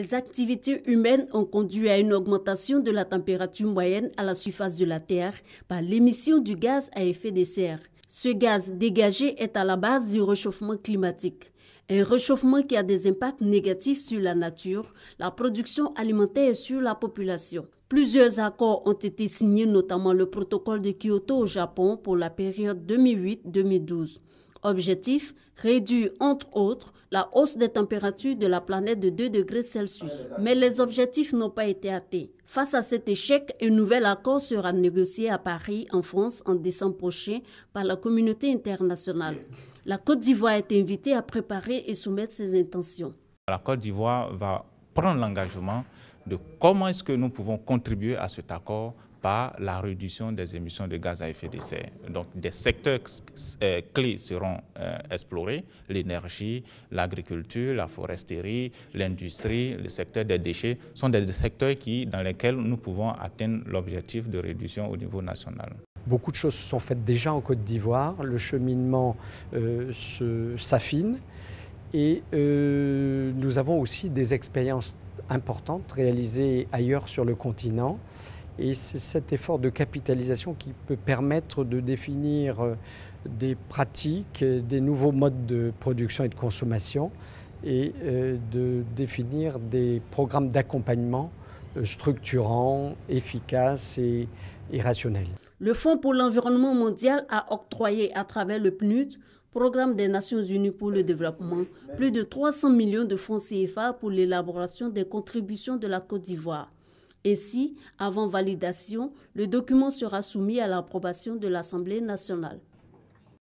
Les activités humaines ont conduit à une augmentation de la température moyenne à la surface de la Terre par l'émission du gaz à effet de serre. Ce gaz dégagé est à la base du réchauffement climatique. Un réchauffement qui a des impacts négatifs sur la nature, la production alimentaire et sur la population. Plusieurs accords ont été signés, notamment le protocole de Kyoto au Japon pour la période 2008-2012. Objectif réduire, entre autres, la hausse des températures de la planète de 2 degrés Celsius. Mais les objectifs n'ont pas été atteints. Face à cet échec, un nouvel accord sera négocié à Paris, en France, en décembre prochain par la communauté internationale. La Côte d'Ivoire est invitée à préparer et soumettre ses intentions. La Côte d'Ivoire va prendre l'engagement de comment est-ce que nous pouvons contribuer à cet accord par la réduction des émissions de gaz à effet de serre. Donc des secteurs euh, clés seront euh, explorés, l'énergie, l'agriculture, la foresterie, l'industrie, le secteur des déchets sont des secteurs qui, dans lesquels nous pouvons atteindre l'objectif de réduction au niveau national. Beaucoup de choses se sont faites déjà en Côte d'Ivoire, le cheminement euh, s'affine et nous avons aussi des expériences importantes réalisées ailleurs sur le continent. Et c'est cet effort de capitalisation qui peut permettre de définir euh, des pratiques, des nouveaux modes de production et de consommation et euh, de définir des programmes d'accompagnement euh, structurants, efficaces et, rationnels. Le Fonds pour l'environnement mondial a octroyé à travers le PNUD programme des Nations Unies pour le développement, plus de 300 millions de fonds CFA pour l'élaboration des contributions de la Côte d'Ivoire. Et si, avant validation, le document sera soumis à l'approbation de l'Assemblée nationale.